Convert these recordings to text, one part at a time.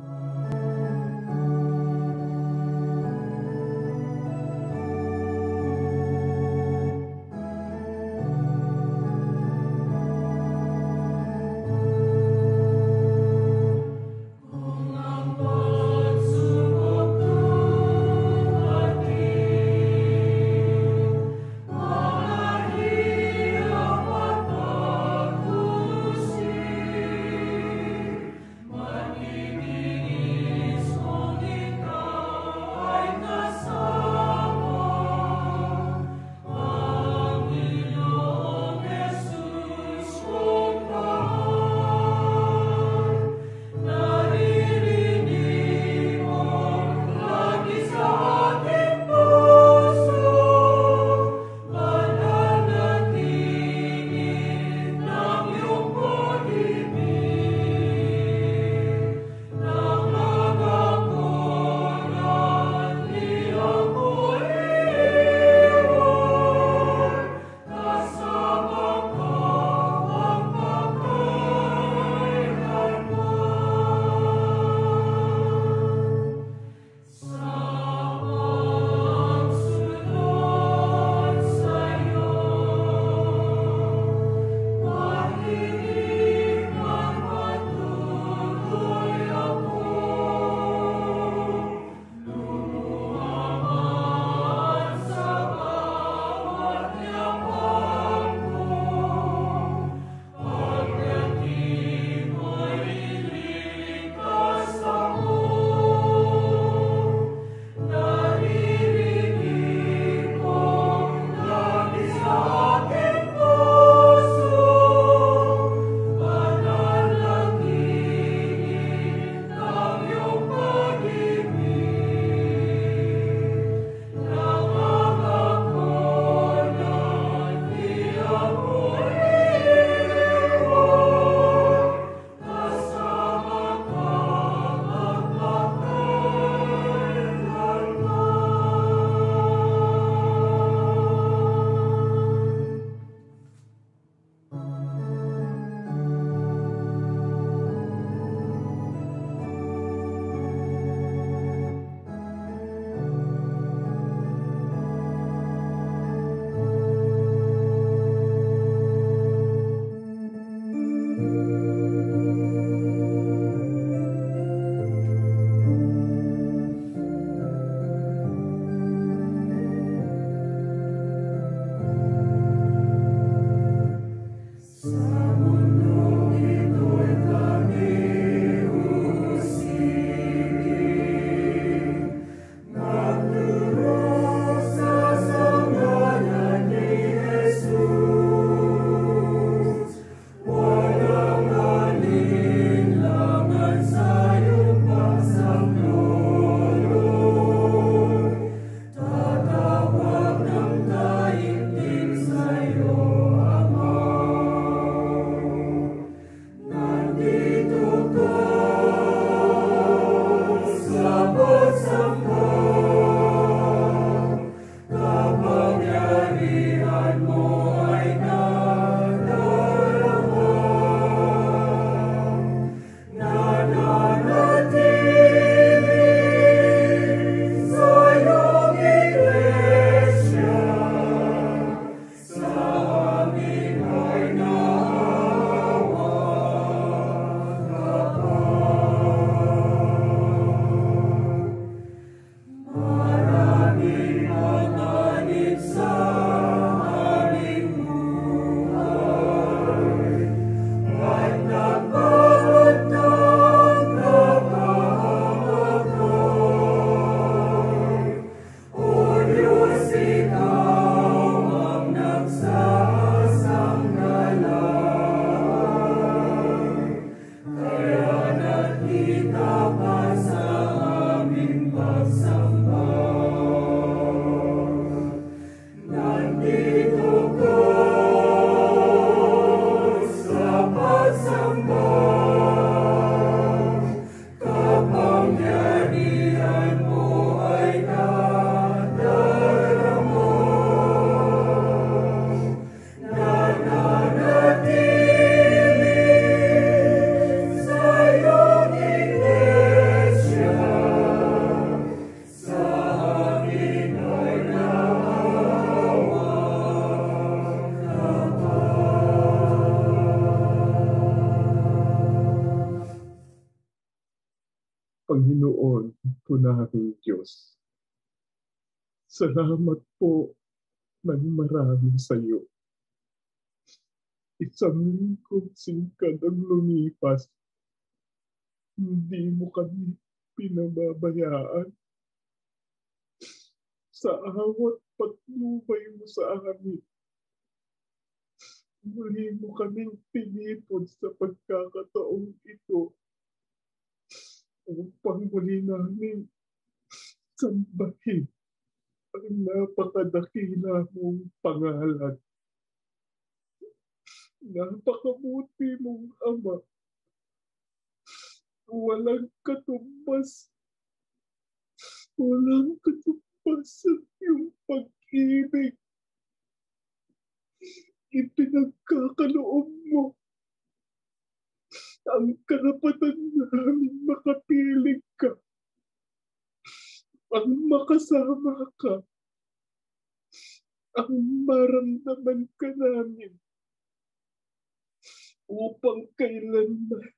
you Salamat po ng marami sa iyo. Isang lingkong singkad ang lumipas. Hindi mo kami pinababayaan. Sa awat patnubay mo sa amin. Muli mo kaming pinipod sa pagkakataong ito upang muli namin sambahin ang napakadakila mong pangalan. Napakabuti mong ama. Walang katumbas. Walang katumbas sa iyong pag-ibig. Ipinagkakaloob mo ang karapatan namin makapiling ka ang makasama ka, ang maramdaman ka namin upang kailanman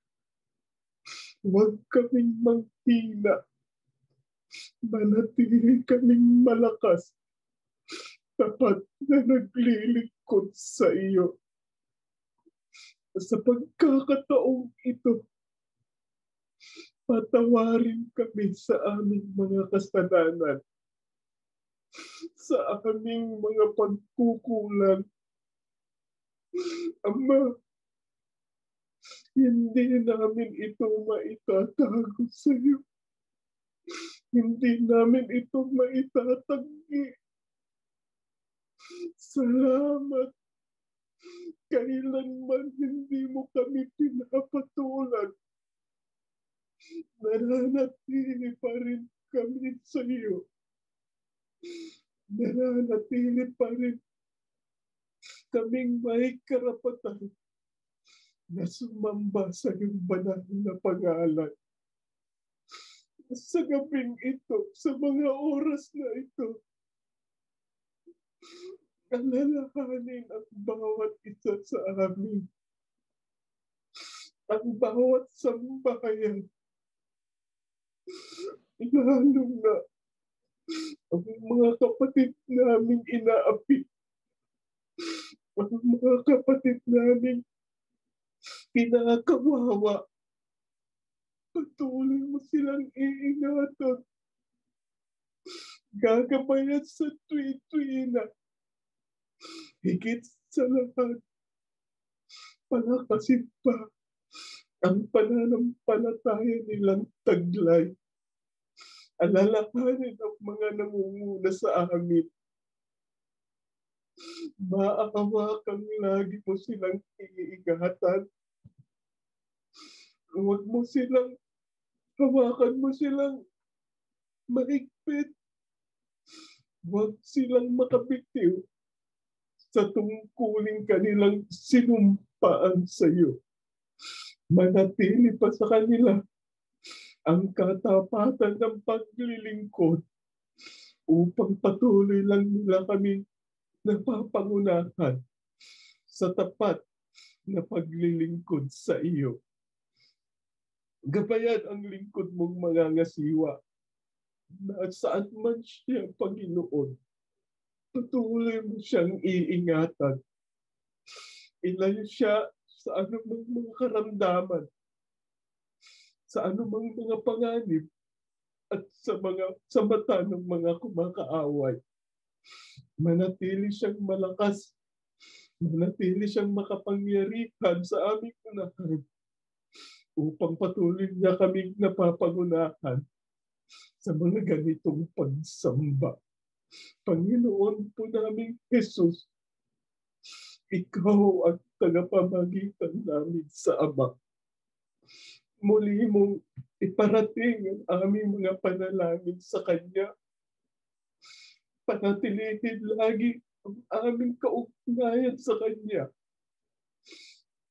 huwag kaming magtina. Manatili kaming malakas tapat na naglilingkod sa iyo. Sa pagkakataong ito, Patawarin kami sa aming mga kasalanan, sa aming mga pagkukulang. Ama, hindi namin ito maitatago sa iyo. Hindi namin ito maitatanggi. Salamat. Kailanman hindi mo kami pinapatulan nananatili pa rin kami sa iyo. Nananatili pa rin kaming may karapatan na sumamba sa iyong banal na pangalan. Sa gabing ito, sa mga oras na ito, alalahanin ang bawat isa sa amin, ang bawat sambahayan, lalo na ang mga kapatid naming inaapit. Ang mga kapatid naming pinakawawa. Patuloy mo silang iingatan. Gagabayan sa tuwi-tuwi na. Higit sa lahat. Palakasin pa ang pananampalataya nilang taglay. Alalahanin ang mga namumuna sa amin. Maaawa kang lagi mo silang iigatan. Huwag mo silang, hawakan mo silang mahigpit. Huwag silang makabitiw sa tungkuling kanilang sinumpaan sa iyo manatili pa sa kanila ang katapatan ng paglilingkod upang patuloy lang nila kami napapangunahan sa tapat na paglilingkod sa iyo. Gabayan ang lingkod mong mga ngasiwa na saan man siya Panginoon. Patuloy mo siyang iingatan. Ilayo siya sa anumang mga karamdaman, sa anumang mga panganib, at sa mga sa mata ng mga kumakaaway. Manatili siyang malakas. Manatili siyang makapangyarihan sa aming unahan upang patuloy niya kaming napapagunahan sa mga ganitong pagsamba. Panginoon po namin Jesus, ikaw ang tagapamagitan namin sa Ama. Muli mong iparating ang aming mga panalangin sa Kanya. Panatilihin lagi ang aming kaugnayan sa Kanya.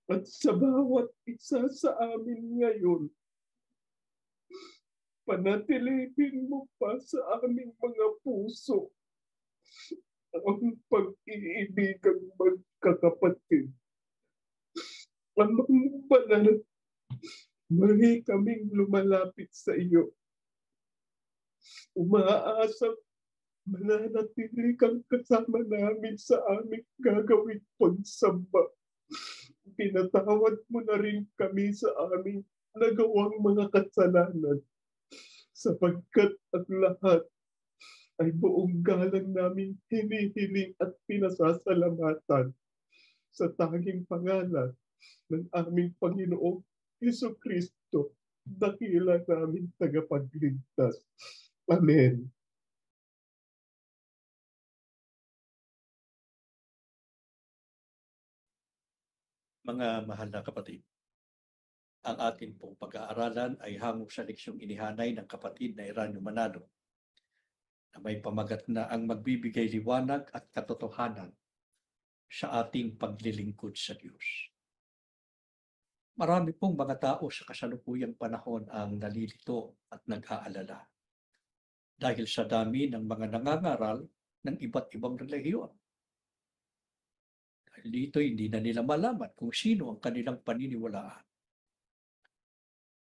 At sa bawat isa sa amin ngayon, panatilihin mo pa sa aming mga puso ang pag-iibigang magkakapatid. Ama mong banal, muli kaming lumalapit sa iyo. Umaasa, mananatili kang kasama namin sa aming gagawin pagsamba. Pinatawad mo na rin kami sa aming nagawang mga kasalanan sapagkat at lahat ay buong galang namin hinihiling at pinasasalamatan sa tanging pangalan ng aming Panginoong Iso Kristo, dakila namin tagapagligtas. Amen. Mga mahal na kapatid, ang atin pong pag-aaralan ay hangong sa leksyong inihanay ng kapatid na Iranyo Manalo na may pamagat na ang magbibigay liwanag at katotohanan sa ating paglilingkod sa Diyos. Marami pong mga tao sa kasalukuyang panahon ang nalilito at nag-aalala dahil sa dami ng mga nangangaral ng iba't ibang relihiyon. Dahil dito hindi na nila malaman kung sino ang kanilang paniniwalaan.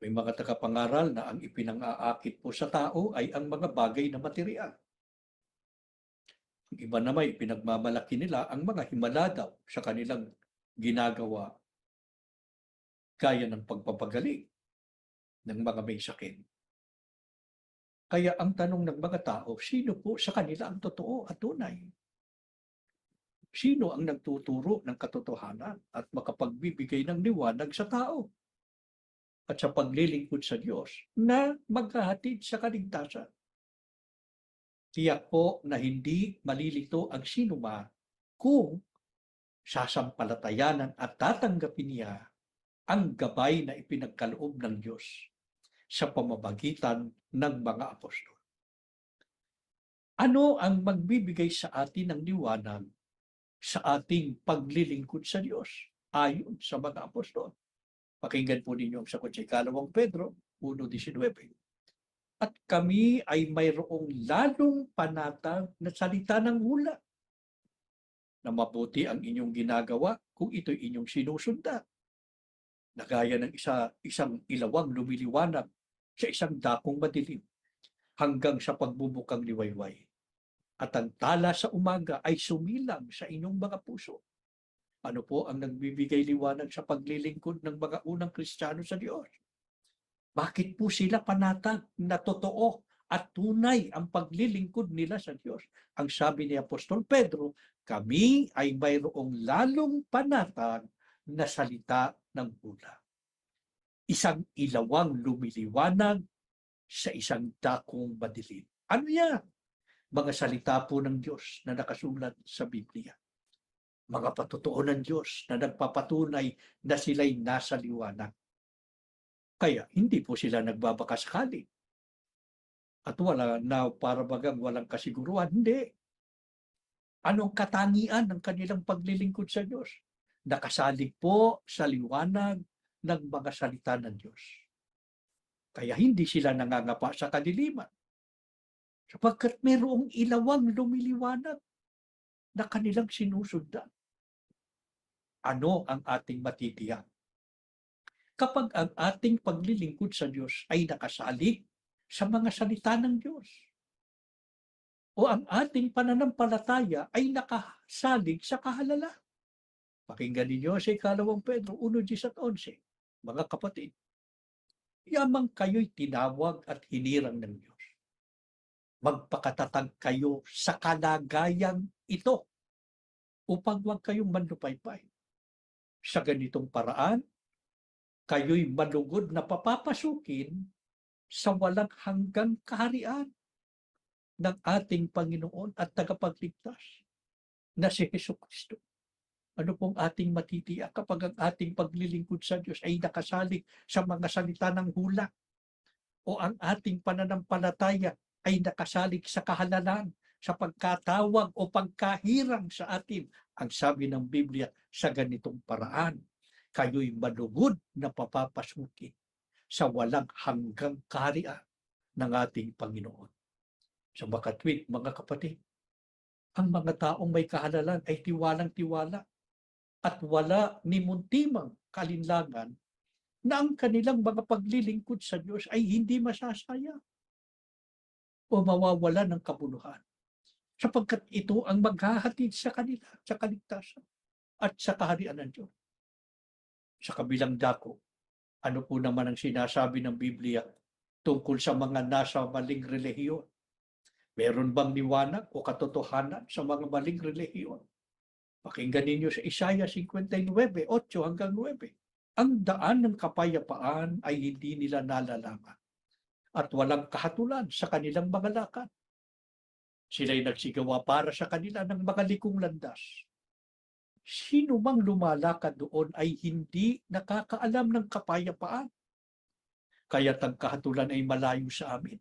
May mga tagapangaral na ang ipinang-aakit po sa tao ay ang mga bagay na material. Ang iba naman ipinagmamalaki nila ang mga himala daw sa kanilang ginagawa gaya ng pagpapagaling ng mga may sakit. Kaya ang tanong ng mga tao, sino po sa kanila ang totoo at tunay? Sino ang nagtuturo ng katotohanan at makapagbibigay ng liwanag sa tao? At sa paglilingkod sa Diyos na maghahatid sa kaligtasan. Tiyak po na hindi malilito ang sinuma kung sasampalatayanan at tatanggapin niya ang gabay na ipinagkaloob ng Diyos sa pamamagitan ng mga apostol. Ano ang magbibigay sa atin ng liwanag sa ating paglilingkod sa Diyos ayon sa mga apostol? Pakinggan po ninyo ang sagot sa ikalawang Pedro 1.19. At kami ay mayroong lalong panatag na salita ng hula na mabuti ang inyong ginagawa kung ito'y inyong sinusunda na gaya ng isa, isang ilawang lumiliwanag sa isang dakong madilim hanggang sa pagbubukang liwayway. At ang tala sa umaga ay sumilang sa inyong mga puso. Ano po ang nagbibigay liwanag sa paglilingkod ng mga unang Kristiyano sa Diyos? Bakit po sila panatag na totoo at tunay ang paglilingkod nila sa Diyos. Ang sabi ni Apostol Pedro, kami ay mayroong lalong panatag na salita ng bula. Isang ilawang lumiliwanag sa isang dakong madilim. Ano yan? Mga salita po ng Diyos na nakasulat sa Biblia. Mga patotoo ng Diyos na nagpapatunay na sila'y nasa liwanag. Kaya hindi po sila nagbabaka sakali. At wala na para bagang walang kasiguruhan. Hindi. Anong katangian ng kanilang paglilingkod sa Diyos? nakasalig po sa liwanag ng mga salita ng Diyos. Kaya hindi sila nangangapa sa kadiliman. Sapagkat merong ilawang lumiliwanag na kanilang sinusundan. Ano ang ating matitiyak? Kapag ang ating paglilingkod sa Diyos ay nakasalig sa mga salita ng Diyos o ang ating pananampalataya ay nakasalig sa kahalalan. Pakinggan ninyo sa ikalawang Pedro 1.10 at 11. Mga kapatid, yamang kayo'y tinawag at hinirang ng Diyos. Magpakatatag kayo sa kalagayang ito upang huwag kayong manlupaypay. Sa ganitong paraan, kayo'y malugod na papapasukin sa walang hanggang kaharian ng ating Panginoon at tagapagligtas na si Heso Kristo ano pong ating matitiyak kapag ang ating paglilingkod sa Diyos ay nakasalig sa mga salita ng hula o ang ating pananampalataya ay nakasalig sa kahalalan, sa pagkatawag o pagkahirang sa atin, ang sabi ng Biblia sa ganitong paraan. Kayo'y manugod na papapasuki sa walang hanggang kaharian ng ating Panginoon. Sa so, makatwit, mga kapatid, ang mga taong may kahalalan ay tiwalang-tiwala at wala ni muntimang kalinlangan na ang kanilang mga paglilingkod sa Diyos ay hindi masasaya o mawawala ng kabuluhan sapagkat ito ang maghahatid sa kanila sa kaligtasan at sa kaharian ng Diyos. Sa kabilang dako, ano po naman ang sinasabi ng Biblia tungkol sa mga nasa maling relihiyon? Meron bang niwanag o katotohanan sa mga maling relihiyon? Pakinggan ninyo sa Isaiah 59:8 hanggang 9. Ang daan ng kapayapaan ay hindi nila nalalaman at walang kahatulan sa kanilang mga lakad. Sila'y nagsigawa para sa kanila ng mga likong landas. Sino mang lumalakad doon ay hindi nakakaalam ng kapayapaan. Kaya't ang kahatulan ay malayo sa amin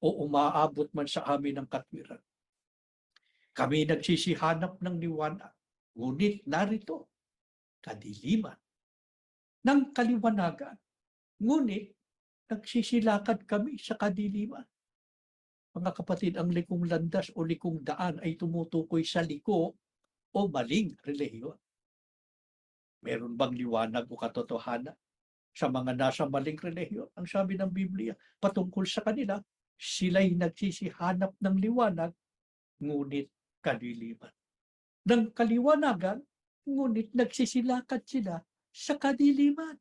o umaabot man sa amin ang katwiran. Kami nagsisihanap ng liwanag, ngunit narito, kadiliman ng kaliwanagan. Ngunit, nagsisilakad kami sa kadiliman. Mga kapatid, ang likong landas o likong daan ay tumutukoy sa liko o maling relihiyon. Meron bang liwanag o katotohanan sa mga nasa maling relihiyon? Ang sabi ng Biblia patungkol sa kanila, sila'y nagsisihanap ng liwanag, ngunit kadiliman. Nang kaliwanagan, ngunit nagsisilakad sila sa kadiliman.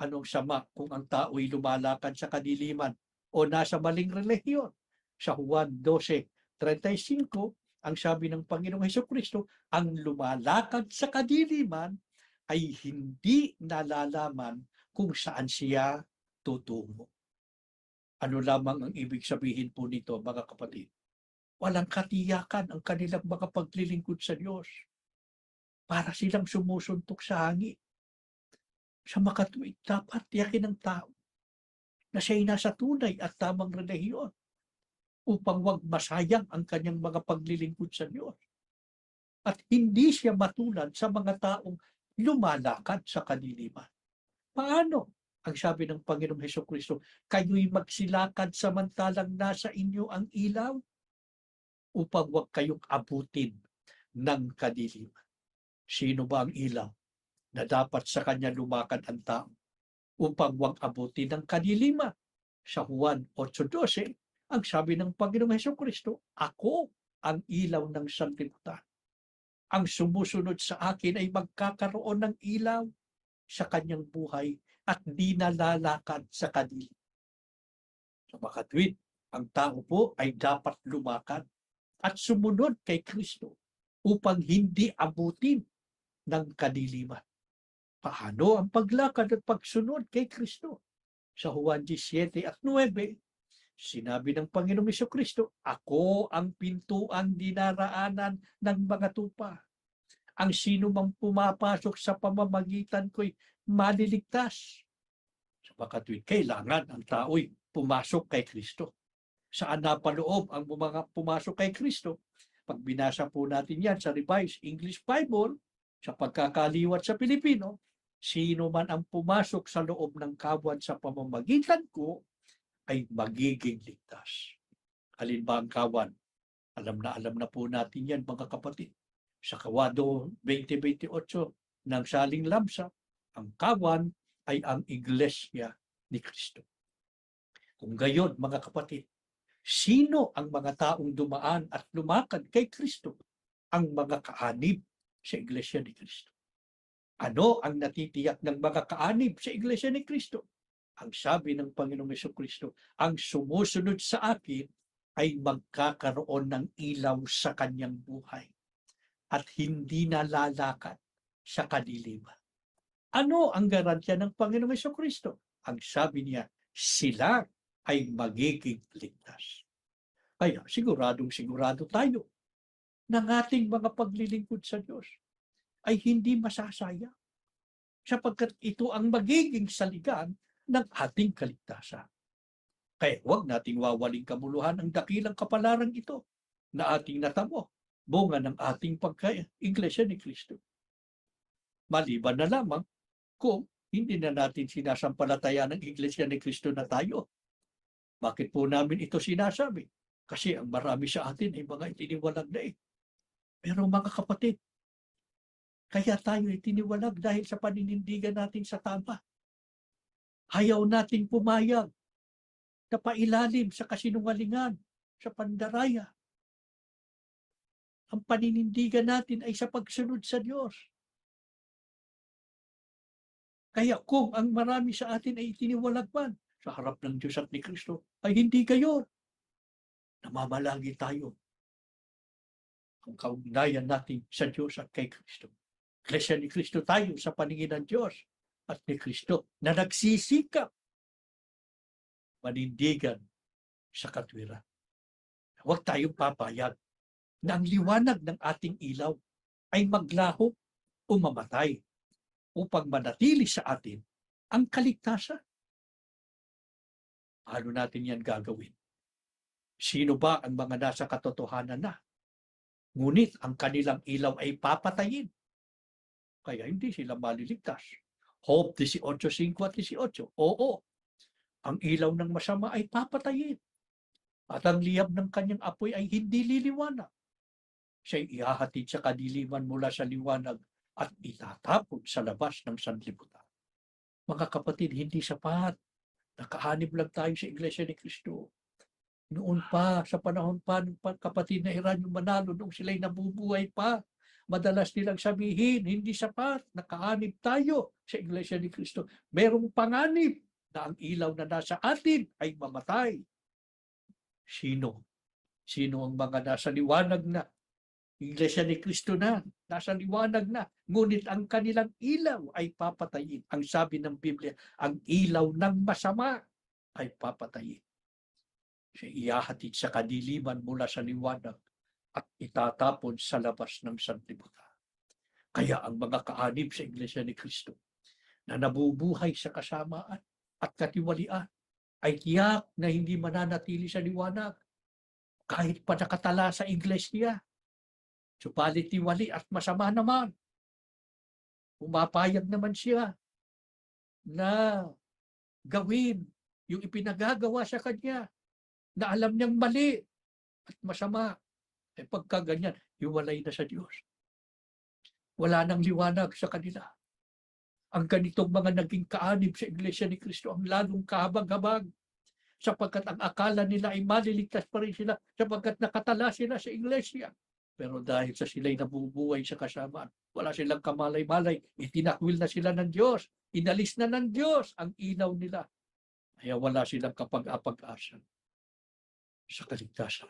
Anong sama kung ang tao'y lumalakad sa kadiliman o nasa maling relihiyon? Sa Juan 12.35, ang sabi ng Panginoong Heso Kristo, ang lumalakad sa kadiliman ay hindi nalalaman kung saan siya tutungo. Ano lamang ang ibig sabihin po nito, mga kapatid? walang katiyakan ang kanilang mga paglilingkod sa Diyos. Para silang sumusuntok sa hangin. Sa makatuwid, dapat tiyakin ng tao na siya'y nasa tunay at tamang relihiyon upang wag masayang ang kanyang mga paglilingkod sa Diyos. At hindi siya matulad sa mga taong lumalakad sa kadiliman. Paano? Ang sabi ng Panginoong Heso Kristo, kayo'y magsilakad samantalang nasa inyo ang ilaw upang huwag kayong abutin ng kadiliman. Sino ba ang ilaw na dapat sa kanya lumakad ang tao upang huwag abutin ng kadiliman? Sa Juan 8.12, ang sabi ng Panginoong Heso Kristo, Ako ang ilaw ng sanlibutan. Ang sumusunod sa akin ay magkakaroon ng ilaw sa kanyang buhay at di nalalakad sa kadiliman. Sa so, makatwid, ang tao po ay dapat lumakad at sumunod kay Kristo upang hindi abutin ng kadiliman. Paano ang paglakad at pagsunod kay Kristo? Sa Juan 17 at 9, sinabi ng Panginoong Iso Kristo, Ako ang pintuang dinaraanan ng mga tupa. Ang sino mang pumapasok sa pamamagitan ko'y maliligtas. Sapagkat kailangan ang tao'y pumasok kay Kristo saan napaloob ang mga pumasok kay Kristo. Pag binasa po natin yan sa Revised English Bible, sa pagkakaliwat sa Pilipino, sino man ang pumasok sa loob ng kawan sa pamamagitan ko ay magiging ligtas. Alin ba ang kawan? Alam na alam na po natin yan mga kapatid. Sa Kawado 2028 ng Saling Lamsa, ang kawan ay ang iglesia ni Kristo. Kung gayon mga kapatid, sino ang mga taong dumaan at lumakad kay Kristo? Ang mga kaanib sa Iglesia ni Kristo. Ano ang natitiyak ng mga kaanib sa Iglesia ni Kristo? Ang sabi ng Panginoong Yeso Kristo, ang sumusunod sa akin ay magkakaroon ng ilaw sa kanyang buhay at hindi na lalakad sa kadiliman. Ano ang garantya ng Panginoong Yeso Kristo? Ang sabi niya, sila ay magiging ligtas. Kaya siguradong sigurado tayo ng ating mga paglilingkod sa Diyos ay hindi masasaya sapagkat ito ang magiging saligan ng ating kaligtasan. Kaya huwag nating wawaling kamuluhan ang dakilang kapalarang ito na ating natamo, bunga ng ating pagka-Iglesia ni Kristo. Maliban na lamang kung hindi na natin sinasampalataya ng Iglesia ni Kristo na tayo bakit po namin ito sinasabi? Kasi ang marami sa atin ay mga itiniwalag na eh. Pero mga kapatid, kaya tayo itiniwalag dahil sa paninindigan natin sa tama. Hayaw nating pumayag na pailalim sa kasinungalingan, sa pandaraya. Ang paninindigan natin ay sa pagsunod sa Diyos. Kaya kung ang marami sa atin ay itiniwalag man, sa harap ng Diyos at ni Kristo ay hindi gayon. Namamalagi tayo ang kaugnayan natin sa Diyos at kay Kristo. Iglesia ni Kristo tayo sa paningin ng Diyos at ni Kristo na nagsisikap manindigan sa katwiran. Huwag tayong papayag na ang liwanag ng ating ilaw ay maglaho o mamatay upang manatili sa atin ang kaligtasan. Ano natin yan gagawin? Sino ba ang mga nasa katotohanan na? Ngunit ang kanilang ilaw ay papatayin. Kaya hindi sila maliligtas. Hope 18.5 at 18. Oo, ang ilaw ng masama ay papatayin. At ang liyab ng kanyang apoy ay hindi liliwanag. Siya'y ihahatid sa kadiliman mula sa liwanag at itatapon sa labas ng sanlibutan. Mga kapatid, hindi sapat Nakahanib lang tayo sa Iglesia ni Kristo. Noon pa, sa panahon pa ng kapatid na Iran yung manalo, noong sila'y nabubuhay pa, madalas nilang sabihin, hindi sapat, nakahanib tayo sa Iglesia ni Kristo. Merong panganib na ang ilaw na nasa atin ay mamatay. Sino? Sino ang mga nasa liwanag na Iglesia ni Kristo na, nasa liwanag na, ngunit ang kanilang ilaw ay papatayin. Ang sabi ng Biblia, ang ilaw ng masama ay papatayin. Siya iyahatid sa kadiliman mula sa liwanag at itatapon sa labas ng sanlibutan. Kaya ang mga kaanib sa Iglesia ni Kristo na nabubuhay sa kasamaan at katiwalian ay tiyak na hindi mananatili sa liwanag kahit pa nakatala sa iglesia Supalitiwali at masama naman. Pumapayag naman siya na gawin yung ipinagagawa sa kanya na alam niyang mali at masama. Eh pagka ganyan, hiwalay na sa Diyos. Wala nang liwanag sa kanila. Ang ganitong mga naging kaanib sa Iglesia ni Kristo ang lalong kahabag-habag sapagkat ang akala nila ay maliligtas pa rin sila sapagkat nakatala sila sa Iglesia. Pero dahil sa sila'y nabubuhay sa kasamaan, wala silang kamalay-malay, itinakwil na sila ng Diyos, inalis na ng Diyos ang inaw nila. Kaya wala silang kapag-apag-asa sa kaligtasan.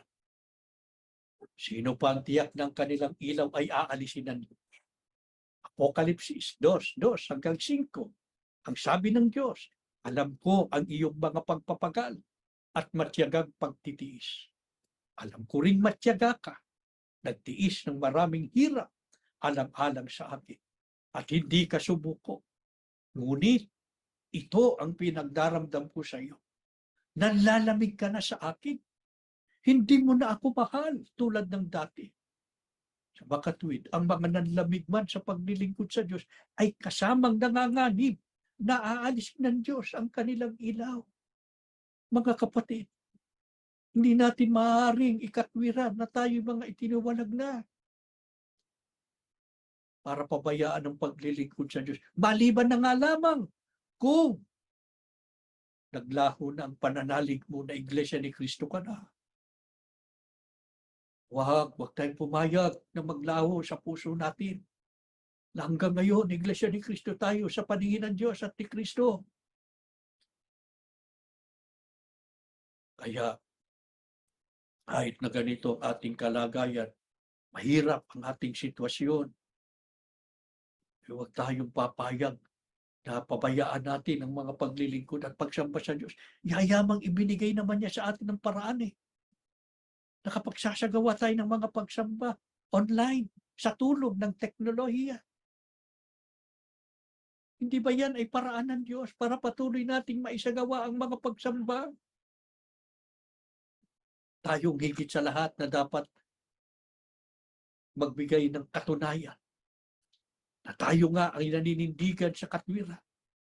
Sino pa ang tiyak ng kanilang ilaw ay aalisin ng Diyos. Apokalipsis 2, 2 hanggang 5. Ang sabi ng Diyos, alam ko ang iyong mga pagpapagal at matyagang pagtitiis. Alam ko rin matyaga ka nagtiis ng maraming hirap alang-alang sa akin at hindi ka subuko. Ngunit ito ang pinagdaramdam ko sa iyo. Nanlalamig ka na sa akin. Hindi mo na ako mahal tulad ng dati. Sa makatwid, ang mga nanlamig man sa paglilingkod sa Diyos ay kasamang nanganganib na aalisin ng Diyos ang kanilang ilaw. Mga kapatid, hindi natin maaaring ikatwiran na tayo mga itinawalag na para pabayaan ang paglilingkod sa Diyos. Maliban na nga lamang kung naglaho na ang pananalig mo na Iglesia ni Kristo ka na. Wag, wag tayong pumayag na maglaho sa puso natin. Na hanggang ngayon, Iglesia ni Kristo tayo sa paningin ng Diyos at ni Kristo. Kaya, kahit na ganito ang ating kalagayan, mahirap ang ating sitwasyon. E huwag tayong papayag na pabayaan natin ang mga paglilingkod at pagsamba sa Diyos. Yayamang ibinigay naman niya sa atin ng paraan eh. Nakapagsasagawa tayo ng mga pagsamba online sa tulong ng teknolohiya. Hindi ba yan ay paraan ng Diyos para patuloy nating maisagawa ang mga pagsamba? tayong higit sa lahat na dapat magbigay ng katunayan na tayo nga ang naninindigan sa katwiran.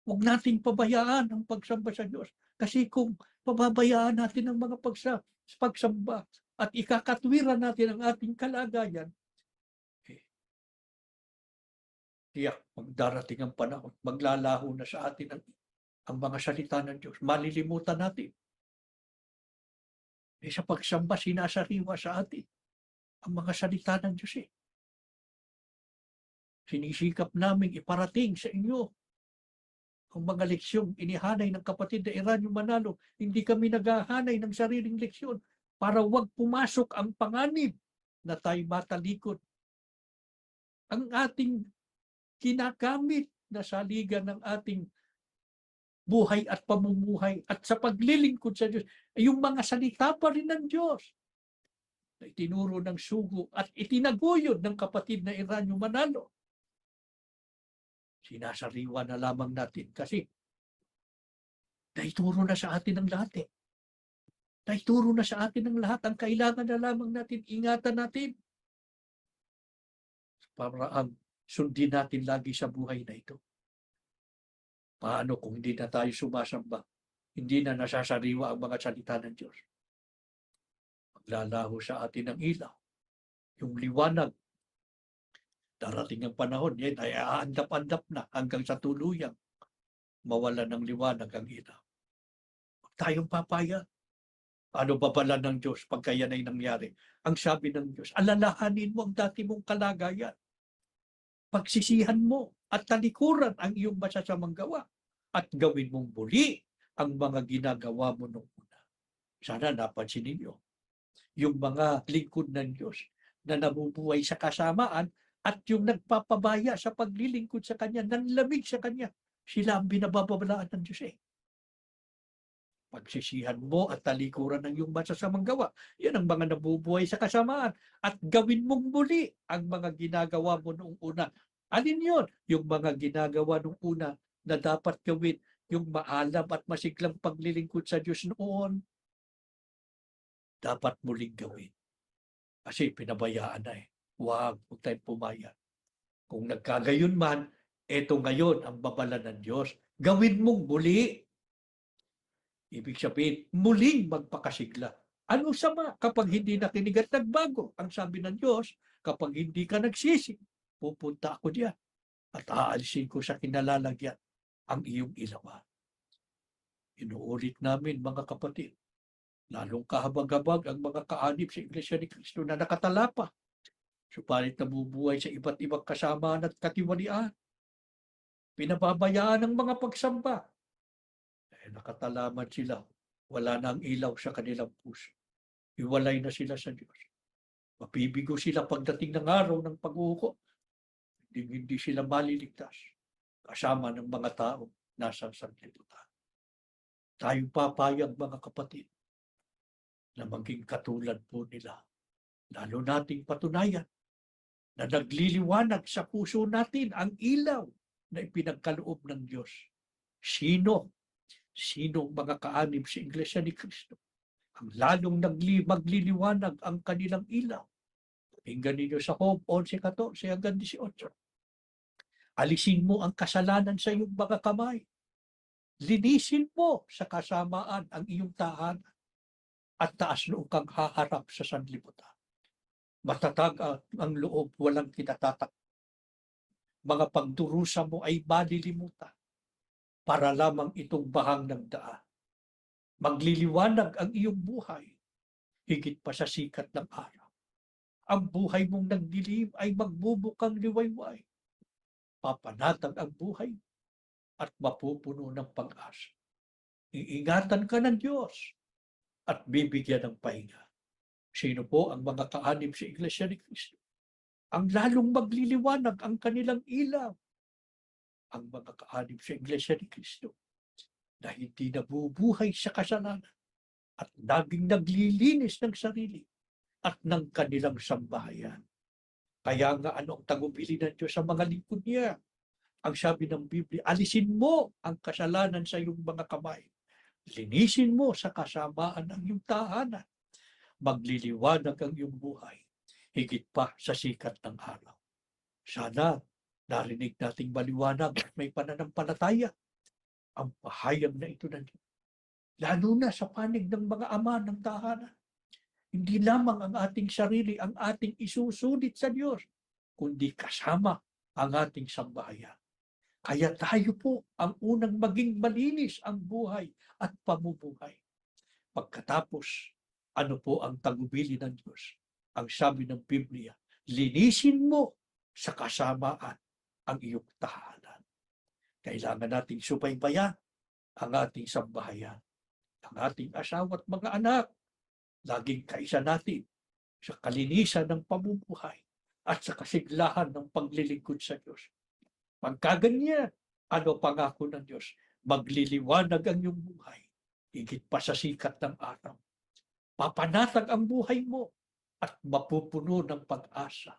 Huwag nating pabayaan ang pagsamba sa Diyos. Kasi kung pababayaan natin ang mga pagsa, pagsamba at ikakatwiran natin ang ating kalagayan, eh, tiyak magdarating ang panahon, maglalaho na sa atin ang, ang mga salita ng Diyos. Malilimutan natin eh, sa pagsamba, sinasariwa sa atin ang mga salita ng Diyos eh. Sinisikap namin iparating sa inyo ang mga leksyon inihanay ng kapatid na Iranyo Manalo. Hindi kami naghahanay ng sariling leksyon para wag pumasok ang panganib na tayo matalikod. Ang ating kinakamit na saligan ng ating buhay at pamumuhay at sa paglilingkod sa Diyos, ay yung mga salita pa rin ng Diyos na itinuro ng sugo at itinaguyod ng kapatid na Iranyo Manalo. Sinasariwa na lamang natin kasi naituro na sa atin ang lahat eh. Naituro na sa atin ang lahat. Ang kailangan na lamang natin, ingatan natin. Para ang sundin natin lagi sa buhay na ito. Paano kung hindi na tayo sumasamba? Hindi na nasasariwa ang mga salita ng Diyos. Maglalaho sa atin ang ilaw. Yung liwanag. Darating ang panahon, yan ay aandap-andap na hanggang sa tuluyang mawala ng liwanag ang ilaw. Huwag tayong papaya. Ano ba pala ng Diyos pagka yan ay nangyari? Ang sabi ng Diyos, alalahanin mo ang dati mong kalagayan pagsisihan mo at talikuran ang iyong masasamang gawa at gawin mong muli ang mga ginagawa mo noong una. Sana napansin ninyo yung mga lingkod ng Diyos na nabubuhay sa kasamaan at yung nagpapabaya sa paglilingkod sa Kanya, nanlamig sa Kanya, sila ang binababalaan ng Diyos eh. Pagsisihan mo at talikuran ng iyong masasamang gawa. Yan ang mga nabubuhay sa kasamaan. At gawin mong muli ang mga ginagawa mo noong una. Alin yon Yung mga ginagawa noong una na dapat gawin yung maalam at masiglang paglilingkod sa Diyos noon, dapat muling gawin. Kasi pinabayaan na eh. Huwag, huwag tayong pumaya. Kung nagkagayon man, eto ngayon ang babala ng Diyos. Gawin mong muli. Ibig sabihin, muling magpakasigla. Ano sama kapag hindi nakinig at nagbago? Ang sabi ng Diyos, kapag hindi ka nagsisi, pupunta ako diyan at aalisin ko sa kinalalagyan ang iyong inawa. Inuulit namin mga kapatid, lalong kahabag-habag ang mga kaanib sa Iglesia ni Kristo na nakatalapa, subalit nabubuhay sa iba't ibang kasamaan at katiwalian. Pinababayaan ang mga pagsamba. Dahil nakatalaman sila, wala na ang ilaw sa kanilang puso. Iwalay na sila sa Diyos. Mapibigo sila pagdating ng araw ng paghuhukom. Hindi, hindi sila maliligtas kasama ng mga tao nasa sanglibutan. Tayo papayag mga kapatid na maging katulad po nila. Lalo nating patunayan na nagliliwanag sa puso natin ang ilaw na ipinagkaloob ng Diyos. Sino? Sino mga kaanib sa Iglesia ni Kristo? Ang lalong nagli magliliwanag ang kanilang ilaw. Pakinggan ninyo sa Hope 11.14 hanggang 18 Alisin mo ang kasalanan sa iyong mga kamay. Linisin mo sa kasamaan ang iyong tahanan at taas loob kang haharap sa sanlibutan. Matatag ang loob, walang kinatatak. Mga pagdurusa mo ay malilimutan para lamang itong bahang ng daan. Magliliwanag ang iyong buhay, higit pa sa sikat ng araw. Ang buhay mong nagdilim ay magbubukang liwayway papanatag ang buhay at mapupuno ng pag-asa. Iingatan ka ng Diyos at bibigyan ng pahinga. Sino po ang mga kaanib sa Iglesia ni Cristo? Ang lalong magliliwanag ang kanilang ilaw. Ang mga kaanib sa Iglesia ni Cristo na hindi nabubuhay sa kasalanan at laging naglilinis ng sarili at ng kanilang sambahayan kaya nga ano ang tagumpili ng Diyos sa mga lingkod niya? Ang sabi ng Biblia, alisin mo ang kasalanan sa iyong mga kamay. Linisin mo sa kasamaan ang iyong tahanan. Magliliwanag ang iyong buhay. Higit pa sa sikat ng araw. Sana narinig nating baliwanag at may pananampalataya ang pahayag na ito ng Diyos. Lalo na sa panig ng mga ama ng tahanan. Hindi lamang ang ating sarili ang ating isusulit sa Diyos, kundi kasama ang ating sambahayan. Kaya tayo po ang unang maging malinis ang buhay at pamumuhay. Pagkatapos, ano po ang tagubili ng Diyos? Ang sabi ng Biblia, linisin mo sa kasamaan ang iyong tahanan. Kailangan nating subaybayan ang ating sambahayan, ang ating asawa at mga anak, Laging kaisa natin sa kalinisan ng pamumuhay at sa kasiglahan ng paglilingkod sa Diyos. Pagkaganyan, ano pangako ng Diyos? Magliliwanag ang iyong buhay, higit pa sa sikat ng araw. Papanatag ang buhay mo at mapupuno ng pag-asa.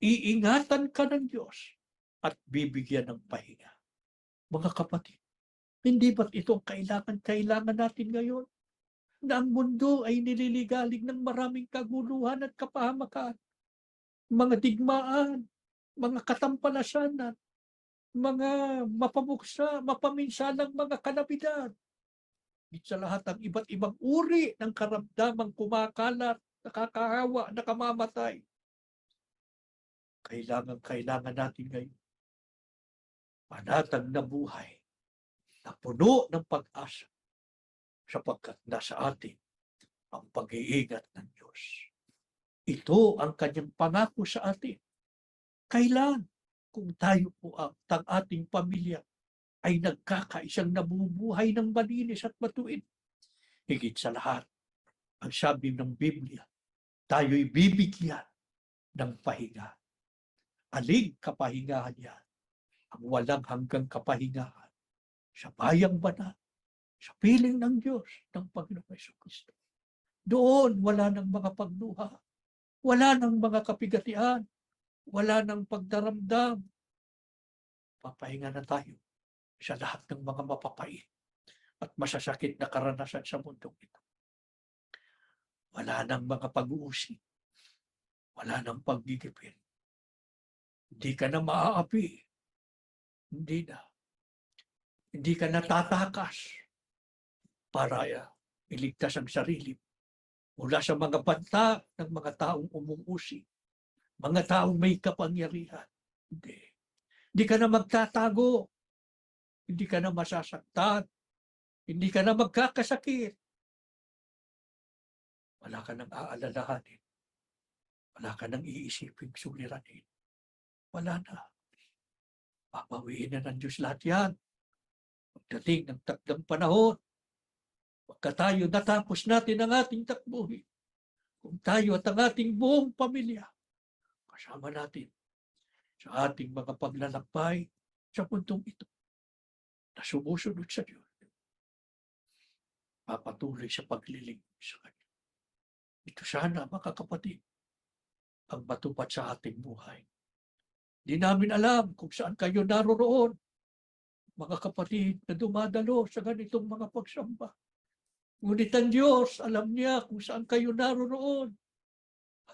Iingatan ka ng Diyos at bibigyan ng pahinga. Mga kapatid, hindi ba't ito ang kailangan-kailangan natin ngayon? na ang mundo ay nililigalig ng maraming kaguluhan at kapahamakan, mga digmaan, mga katampalasanan, mga mapamuksa, mapaminsanang mga kanabidad. Sa lahat ng iba't ibang uri ng karamdamang kumakalat, nakakahawa, nakamamatay. Kailangan, kailangan natin ngayon. Panatag na buhay na puno ng pag-asa sapagkat nasa atin ang pag-iingat ng Diyos. Ito ang kanyang pangako sa atin. Kailan kung tayo po ang ating pamilya ay nagkakaisang nabubuhay ng malinis at matuwid? Higit sa lahat, ang sabi ng Biblia, tayo'y bibigyan ng pahinga. Aling kapahingahan yan ang walang hanggang kapahingahan sa bayang banal sa piling ng Diyos ng Panginoong Yeso Kristo. Doon wala ng mga pagluha, wala ng mga kapigatian, wala ng pagdaramdam. Papahinga na tayo sa lahat ng mga mapapait at masasakit na karanasan sa mundong ito. Wala ng mga pag-uusip, wala ng paggigipin. Hindi ka na maaapi. Hindi na. Hindi ka natatakas paraya. uh, iligtas ang sarili mula sa mga banta ng mga taong umuusi, mga taong may kapangyarihan. Hindi. Hindi ka na magtatago. Hindi ka na masasaktan. Hindi ka na magkakasakit. Wala ka nang aalalahanin. Wala ka nang iisipin, suliranin. Wala na. Papawiin na ng Diyos lahat yan. Pagdating ng takdang panahon, Pagka tayo natapos natin ang ating takbuhin, kung tayo at ang ating buong pamilya, kasama natin sa ating mga paglalakbay sa puntong ito na sumusunod sa Diyos, papatuloy sa paglilingkod sa Kanya. Ito sana, mga kapatid, ang matupad sa ating buhay. Di namin alam kung saan kayo naroroon, mga kapatid na dumadalo sa ganitong mga pagsamba Ngunit ang Diyos, alam niya kung saan kayo naroon.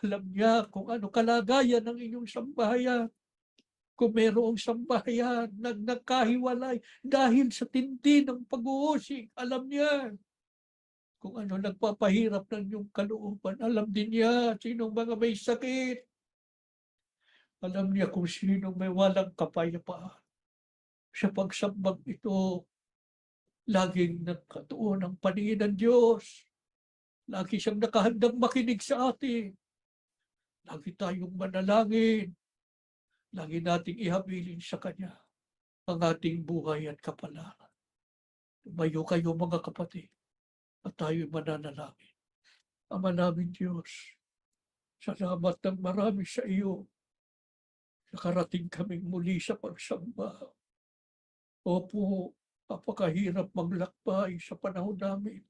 Alam niya kung ano kalagayan ng inyong sambahayan. Kung mayroong sambahayan na nagkahiwalay dahil sa tindi ng pag-uusig, alam niya kung ano nagpapahirap ng inyong kalooban. Alam din niya sinong mga may sakit. Alam niya kung sino may walang kapayapaan. Sa pagsambag ito, Laging nagkatuon ang paningin ng Diyos. Lagi siyang nakahandang makinig sa atin. Lagi tayong manalangin. Lagi nating ihabilin sa Kanya ang ating buhay at kapalaran. Tumayo kayo mga kapatid at tayo'y mananalangin. Ama namin Diyos, salamat ng marami sa iyo. karating kaming muli sa pagsamba. Opo, Apakahirap maglakbay sa panahon namin.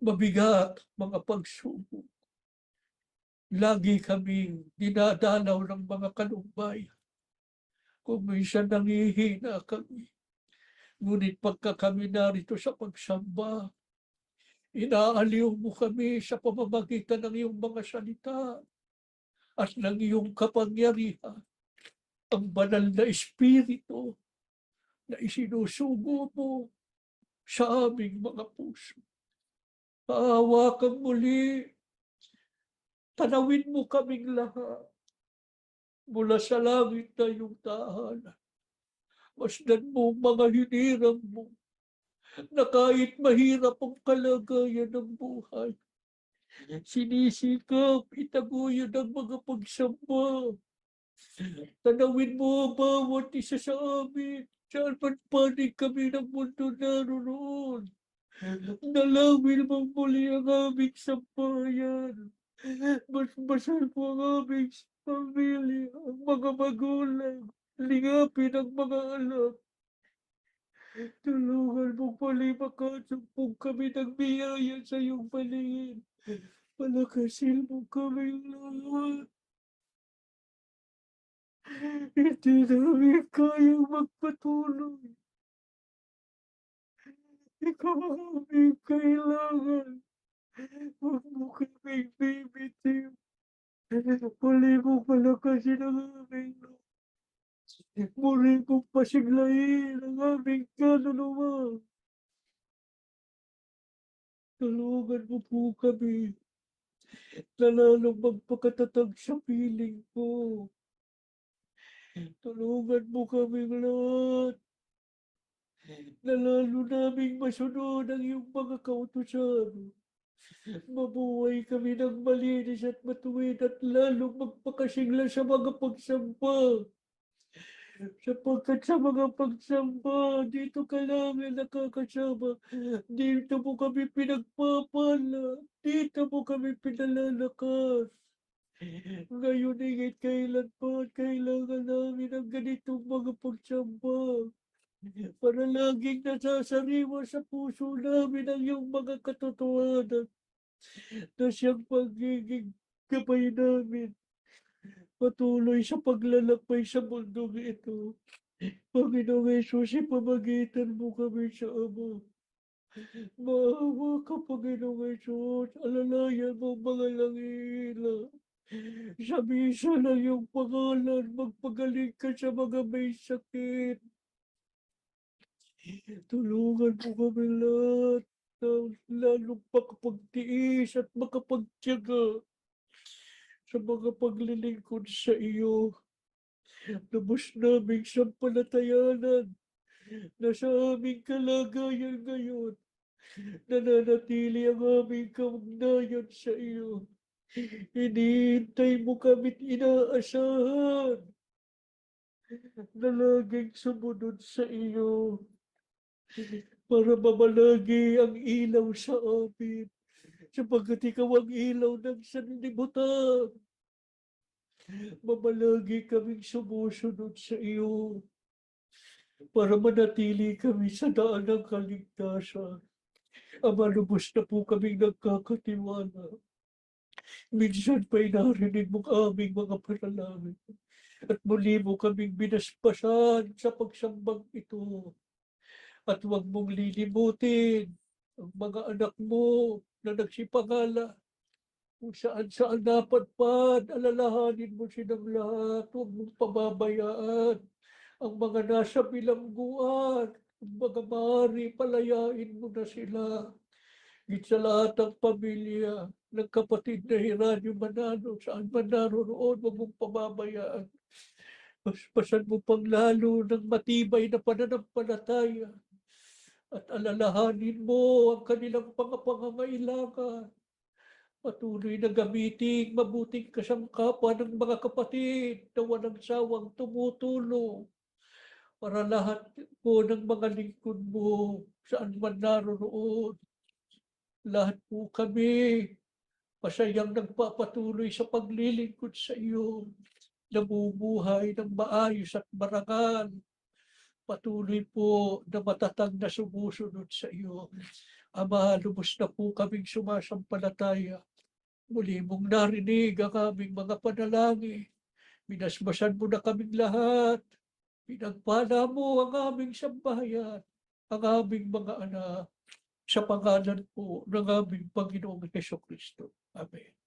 Mabigat mga pagsubok. Lagi kaming dinadalaw ng mga kalumbayan. Kung minsan nangihina kami. Ngunit pagka kami narito sa pagsamba, inaaliw mo kami sa pamamagitan ng iyong mga salita at ng iyong kapangyarihan. Ang banal na espiritu na isinusugo mo sa aming mga puso. Paawa ka muli. Tanawin mo kaming lahat. Mula sa langit na iyong tahanan. Masdan mo mga hinirang mo na kahit mahirap ang kalagayan ng buhay, sinisikap, itaguyod ang mga pagsamba. Tanawin mo bawat isa sa amin dapat panig kami ng mundo naroon. Nalawin mong muli ang aming sampayan. Mas masal po ang aming pamilya, ang mga magulang, lingapin ang mga anak. Tulungan mo pali makasumpong kami ng biyaya sa iyong paningin. Palakasin mo kami lahat. Hindi namin kayang magpatuloy. Ikaw ang aming kailangan. Huwag mo kaming baby Palibog palakasin ang aming Muli kong pasiglayin ang aming kaluluwa. Tulungan mo po kami na lalong magpakatatag sa piling ko. Tulungan mo kaming lahat. Na lalo naming masunod ang iyong mga kautusan. Mabuhay kami ng malinis at matuwid at lalo magpakasigla sa mga pagsamba. Sapagkat sa mga pagsamba, dito ka namin nakakasama. Dito mo kami pinagpapala. Dito mo kami pinalalakas. Ngayon ingit kailan pa at kailangan namin ang ganitong mga pagsamba para laging nasasariwa sa puso namin ang iyong mga katotohanan na siyang pagiging gabay namin patuloy sa paglalakbay sa mundong ito. Panginoong Yesus, ipamagitan mo kami sa Ama. Maawa ka, Panginoong Yesus, alalayan mo mga langila sa misa na iyong pangalan, magpagaling ka sa mga may sakit. Tulungan mo kami lahat ng lalong makapagtiis at makapagtyaga sa mga paglilingkod sa iyo. Lubos naming sampalatayanan na sa aming kalagayan ngayon nananatili ang aming kaugnayan sa iyo. Hinihintay mo kamit inaasahan na laging sumunod sa iyo para mamalagi ang ilaw sa amin sapagkat ikaw ang ilaw ng sanlibutan. Mamalagi kaming sumusunod sa iyo para manatili kami sa daan ng kaligtasan. Ama, lubos na po kaming nagkakatiwala Minsan pa'y narinig mong aming mga panalangin at muli mo kaming binasbasan sa pagsambag ito. At huwag mong lilimutin ang mga anak mo na nagsipangala kung saan saan dapat pa alalahanin mo silang lahat. Huwag mong pababayaan ang mga nasa bilangguan, ang mga maaari palayain mo na sila sa lahat ng pamilya ng kapatid na Hiranyo Manalo, saan man naroon, wag mong pamamayaan. Mas mo pang lalo ng matibay na pananampalataya at alalahanin mo ang kanilang mga pangangailangan. Patuloy na gamitin mabuting kasangkapan ng mga kapatid na walang sawang tumutulong para lahat po ng mga lingkod mo saan man naroon lahat po kami masayang nagpapatuloy sa paglilingkod sa iyo. Nabubuhay ng maayos at marangal. Patuloy po na matatag na sumusunod sa iyo. Ama, lubos na po kaming sumasampalataya. Muli mong narinig ang aming mga panalangin. Minasbasan mo na kaming lahat. Pinagpala mo ang aming sambahayan, ang aming mga anak sa pangalan po ng aming Panginoong Heso Kristo. Amen.